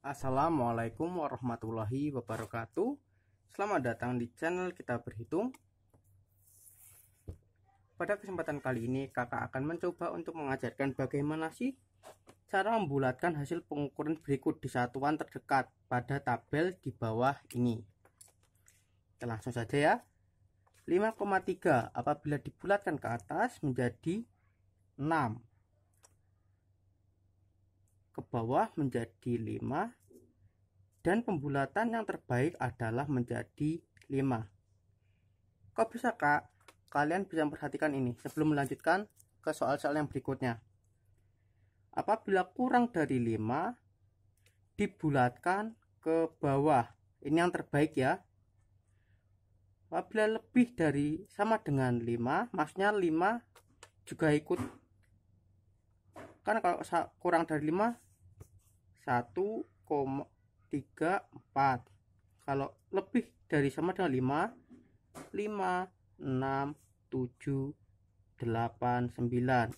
Assalamualaikum warahmatullahi wabarakatuh Selamat datang di channel kita berhitung Pada kesempatan kali ini kakak akan mencoba untuk mengajarkan bagaimana sih Cara membulatkan hasil pengukuran berikut di satuan terdekat pada tabel di bawah ini Kita langsung saja ya 5,3 apabila dibulatkan ke atas menjadi 6 ke bawah menjadi 5 dan pembulatan yang terbaik adalah menjadi 5 kok bisa kak? kalian bisa perhatikan ini sebelum melanjutkan ke soal-soal yang berikutnya apabila kurang dari 5 dibulatkan ke bawah ini yang terbaik ya apabila lebih dari sama dengan 5 maksudnya 5 juga ikut kan kalau kurang dari 5 1,34 kalau lebih dari sama dengan 5 5 6 7 8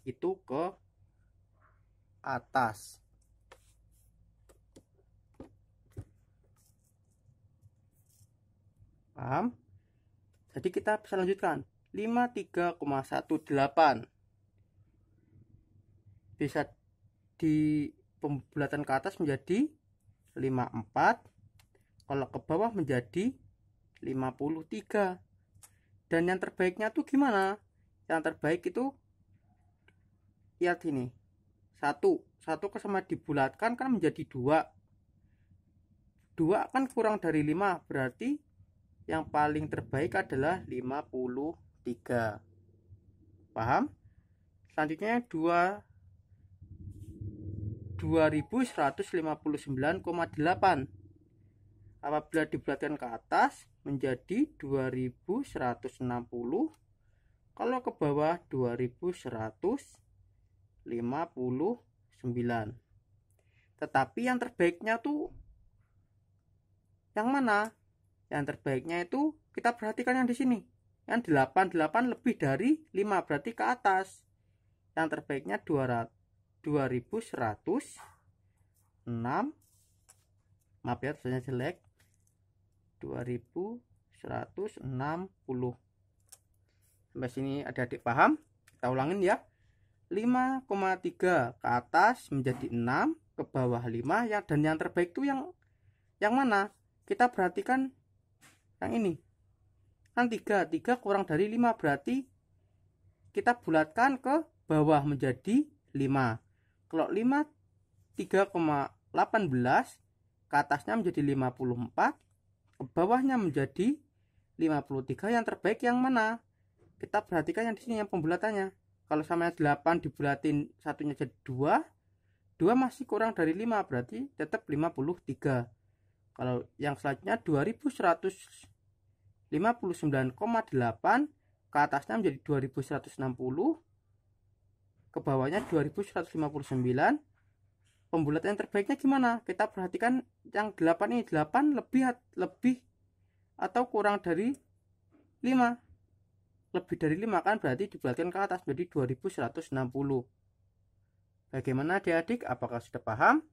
9 itu ke atas paham jadi kita bisa lanjutkan 53,18 bisa di pembulatan ke atas menjadi 54 kalau ke bawah menjadi 53 dan yang terbaiknya tuh gimana yang terbaik itu lihat ini satu satu sama dibulatkan kan menjadi dua dua kan kurang dari lima, berarti yang paling terbaik adalah 53 paham selanjutnya dua. 2159,8 apabila diberatkan ke atas menjadi 2160 kalau ke bawah 2159 tetapi yang terbaiknya tuh yang mana yang terbaiknya itu kita perhatikan yang di sini yang 88 lebih dari 5 berarti ke atas yang terbaiknya 200 2106 maaf ya tulisannya jelek 2160 sampai sini adik-adik paham kita ulangin ya 5,3 ke atas menjadi 6 ke bawah 5 ya dan yang terbaik itu yang yang mana kita perhatikan yang ini kan 3 3 kurang dari 5 berarti kita bulatkan ke bawah menjadi 5 kalau 5 3,18 ke atasnya menjadi 54 ke bawahnya menjadi 53 yang terbaik yang mana kita perhatikan yang di sini yang pembulatannya kalau sama 8 dibulatin satunya jadi 2 2 masih kurang dari 5 berarti tetap 53 kalau yang selanjutnya 2159,8 ke atasnya menjadi 2160 ke bawahnya 2159 pembulatan yang terbaiknya gimana kita perhatikan yang 8 ini 8 lebih lebih atau kurang dari 5 lebih dari 5 kan berarti dibulatkan ke atas jadi 2160 bagaimana adik-adik apakah sudah paham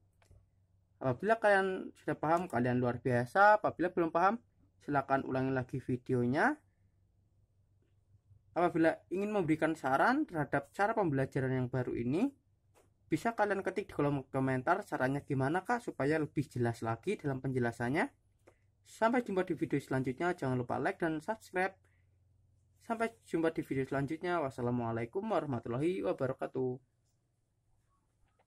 apabila kalian sudah paham kalian luar biasa apabila belum paham silakan ulangi lagi videonya Apabila ingin memberikan saran terhadap cara pembelajaran yang baru ini, bisa kalian ketik di kolom komentar caranya gimana kah supaya lebih jelas lagi dalam penjelasannya. Sampai jumpa di video selanjutnya, jangan lupa like dan subscribe. Sampai jumpa di video selanjutnya. Wassalamualaikum warahmatullahi wabarakatuh.